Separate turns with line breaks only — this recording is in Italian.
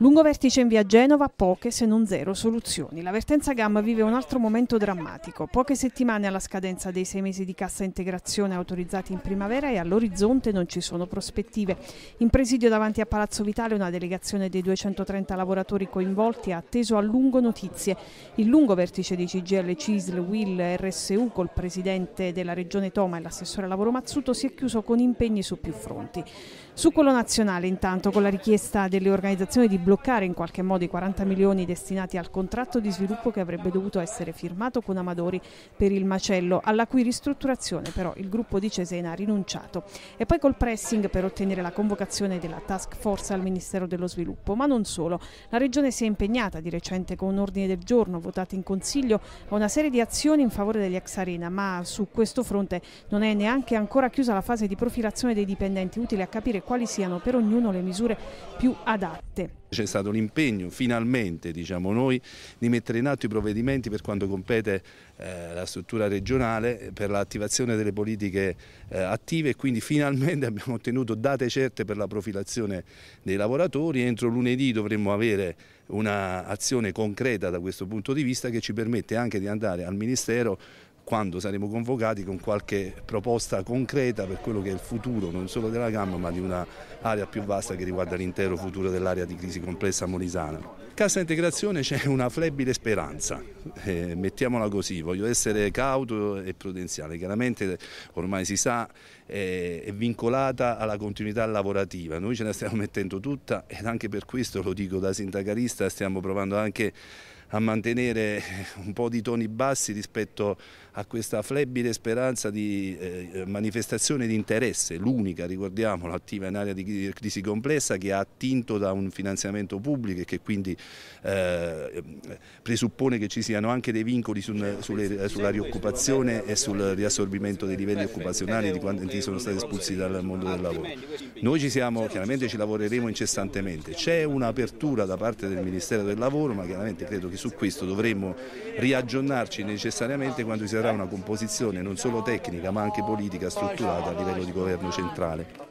Lungo vertice in via Genova, poche se non zero soluzioni. La Vertenza Gamma vive un altro momento drammatico. Poche settimane alla scadenza dei sei mesi di cassa integrazione autorizzati in primavera e all'orizzonte non ci sono prospettive. In presidio davanti a Palazzo Vitale una delegazione dei 230 lavoratori coinvolti ha atteso a lungo notizie. Il lungo vertice di CGL, CISL, WIL, RSU col presidente della regione Toma e l'assessore lavoro Mazzuto si è chiuso con impegni su più fronti. Su quello nazionale intanto con la richiesta delle organizzazioni di bloccare in qualche modo i 40 milioni destinati al contratto di sviluppo che avrebbe dovuto essere firmato con Amadori per il macello, alla cui ristrutturazione però il gruppo di Cesena ha rinunciato. E poi col pressing per ottenere la convocazione della task force al Ministero dello Sviluppo, ma non solo. La Regione si è impegnata di recente con un ordine del giorno votato in Consiglio a una serie di azioni in favore degli ex Arena, ma su questo fronte non è neanche ancora chiusa la fase di profilazione dei dipendenti utile a capire quali siano per ognuno le misure più adatte.
C'è stato l'impegno finalmente diciamo noi di mettere in atto i provvedimenti per quanto compete eh, la struttura regionale per l'attivazione delle politiche eh, attive e quindi finalmente abbiamo ottenuto date certe per la profilazione dei lavoratori. Entro lunedì dovremmo avere un'azione concreta da questo punto di vista che ci permette anche di andare al Ministero quando saremo convocati con qualche proposta concreta per quello che è il futuro non solo della gamma ma di un'area più vasta che riguarda l'intero futuro dell'area di crisi complessa molisana. Cassa integrazione c'è una flebile speranza, eh, mettiamola così, voglio essere cauto e prudenziale, chiaramente ormai si sa eh, è vincolata alla continuità lavorativa, noi ce la stiamo mettendo tutta ed anche per questo lo dico da sindacalista stiamo provando anche a mantenere un po' di toni bassi rispetto a questa flebile speranza di eh, manifestazione di interesse, l'unica, ricordiamolo, attiva in area di crisi complessa che ha attinto da un finanziamento pubblico e che quindi eh, presuppone che ci siano anche dei vincoli sul, sulle, eh, sulla rioccupazione e sul riassorbimento dei livelli occupazionali di quanti sono stati espulsi dal mondo del lavoro. Noi ci siamo, chiaramente ci lavoreremo incessantemente, c'è un'apertura da parte del Ministero del Lavoro, ma chiaramente credo che su questo dovremo riaggiornarci necessariamente quando ci sarà una composizione non solo tecnica ma anche politica strutturata a livello di governo centrale.